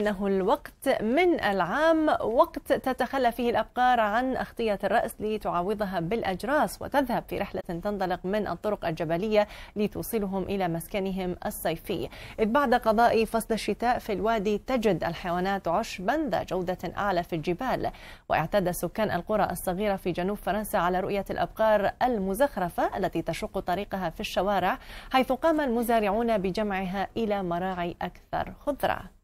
إنه الوقت من العام وقت تتخلى فيه الأبقار عن أغطية الرأس لتعوضها بالأجراس وتذهب في رحلة تنطلق من الطرق الجبلية لتوصلهم إلى مسكنهم الصيفي إذ بعد قضاء فصل الشتاء في الوادي تجد الحيوانات عشبا ذا جودة أعلى في الجبال واعتاد سكان القرى الصغيرة في جنوب فرنسا على رؤية الأبقار المزخرفة التي تشق طريقها في الشوارع حيث قام المزارعون بجمعها إلى مراعي أكثر خضرة